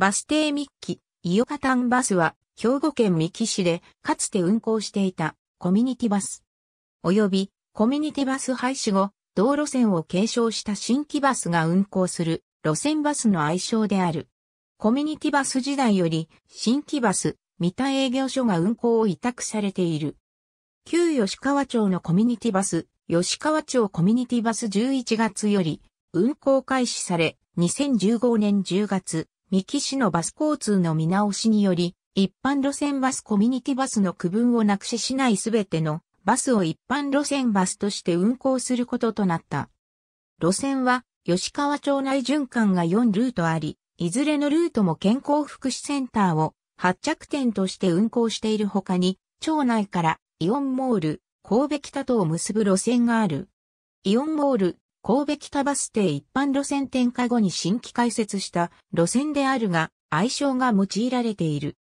バス停三木、伊予カタンバスは、兵庫県三木市で、かつて運行していた、コミュニティバス。及び、コミュニティバス廃止後、道路線を継承した新規バスが運行する、路線バスの愛称である。コミュニティバス時代より、新規バス、三田営業所が運行を委託されている。旧吉川町のコミュニティバス、吉川町コミュニティバス11月より、運行開始され、2015年10月、三木市のバス交通の見直しにより、一般路線バスコミュニティバスの区分をなくし市内すべてのバスを一般路線バスとして運行することとなった。路線は吉川町内循環が4ルートあり、いずれのルートも健康福祉センターを発着点として運行しているほかに、町内からイオンモール、神戸北とを結ぶ路線がある。イオンモール、神戸北バス停一般路線転下後に新規開設した路線であるが、愛称が用いられている。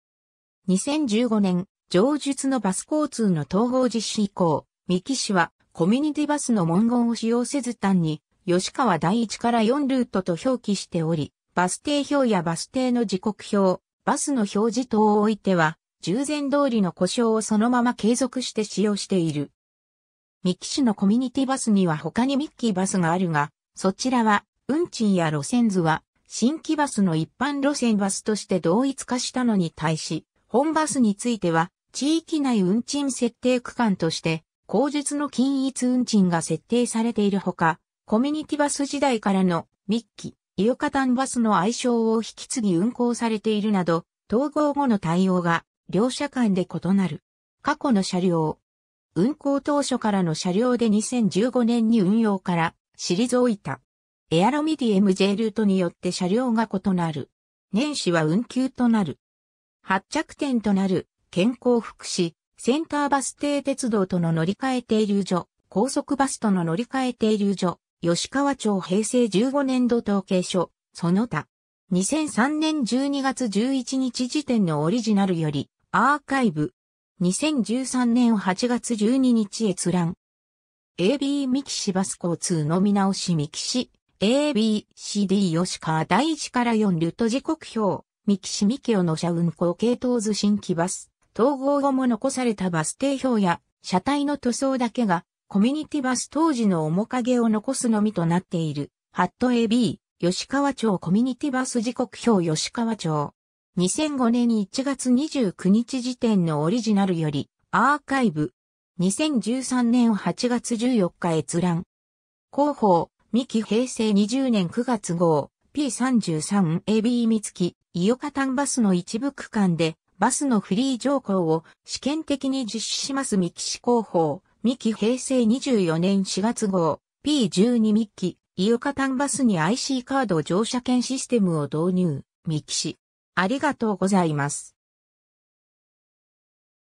2015年、上述のバス交通の統合実施以降、三木市はコミュニティバスの文言を使用せず単に、吉川第1から4ルートと表記しており、バス停表やバス停の時刻表、バスの表示等を置いては、従前通りの故障をそのまま継続して使用している。三木市のコミュニティバスには他にミッキーバスがあるが、そちらは、運賃や路線図は、新規バスの一般路線バスとして同一化したのに対し、本バスについては、地域内運賃設定区間として、口述の均一運賃が設定されているほか、コミュニティバス時代からのミッキ、イオカタンバスの愛称を引き継ぎ運行されているなど、統合後の対応が両社間で異なる。過去の車両、運行当初からの車両で2015年に運用から退いた。エアロミディ MJ ルートによって車両が異なる。年始は運休となる。発着点となる健康福祉、センターバス停鉄道との乗り換え停留所、高速バスとの乗り換え停留所、吉川町平成15年度統計書、その他。2003年12月11日時点のオリジナルより、アーカイブ、2013年8月12日閲覧。AB ミキシバス交通の見直しミキシ、ABCD 吉川第一から4ルート時刻表、ミキシミキオの車運行系統図新規バス、統合後も残されたバス停表や、車体の塗装だけが、コミュニティバス当時の面影を残すのみとなっている、ハット AB、吉川町コミュニティバス時刻表吉川町。2005年1月29日時点のオリジナルより、アーカイブ。2013年8月14日閲覧。広報、三木平成20年9月号、P33AB 三月、伊予丹バスの一部区間で、バスのフリー乗降を試験的に実施します三木市広報、三木平成24年4月号、P12 三木、伊予丹バスに IC カード乗車券システムを導入、三木市。ありがとうございます。